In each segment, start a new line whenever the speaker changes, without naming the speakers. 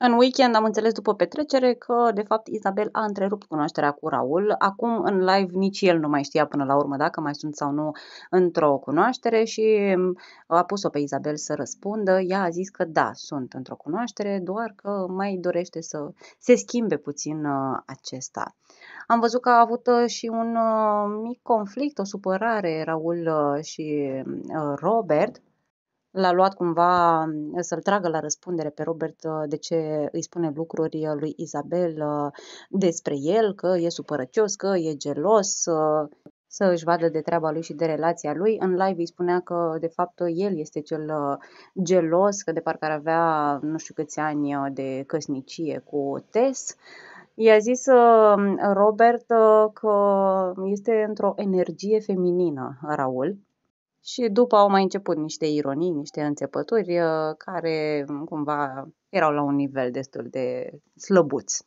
În weekend am înțeles după petrecere că, de fapt, Isabel a întrerupt cunoașterea cu Raul. Acum, în live, nici el nu mai știa până la urmă dacă mai sunt sau nu într-o cunoaștere și mm, a pus-o pe Isabel să răspundă. Ea a zis că da, sunt într-o cunoaștere, doar că mai dorește să se schimbe puțin uh, acesta. Am văzut că a avut uh, și un uh, mic conflict, o supărare Raul și mm, Robert l-a luat cumva mm, să-l tragă la răspundere pe Robert uh, de ce îi spune lucruri uh, lui Isabel uh, despre el, că e supărăcios, că e gelos, să își vadă de treaba lui și de relația lui. În live îi spunea că, de fapt, el este cel gelos, că de parcă ar avea nu știu câți ani de căsnicie cu Tess. I-a zis Robert că este într-o energie feminină, Raul, și după au mai început niște ironii, niște înțepături uh, care cumva erau la un nivel destul de slăbuț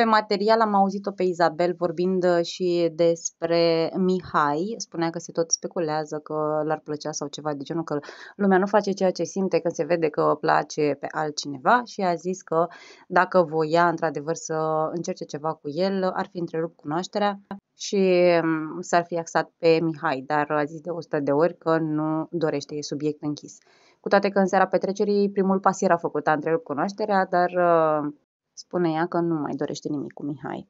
pe material am auzit-o pe Izabel vorbind uh, și despre Mihai. Spunea că se tot speculează că l-ar plăcea sau ceva de genul, că lumea nu face ceea ce simte când se vede că place pe altcineva și a zis că dacă voia într-adevăr să încerce ceva cu el, ar fi întrerupt cunoașterea și mm, s-ar fi axat pe Mihai, dar a zis de 100 de ori că nu dorește, e subiect închis. Cu toate că în seara petrecerii primul pas era făcut, a întrerupt cunoașterea, dar uh, Spune ea că nu mai dorește nimic cu Mihai.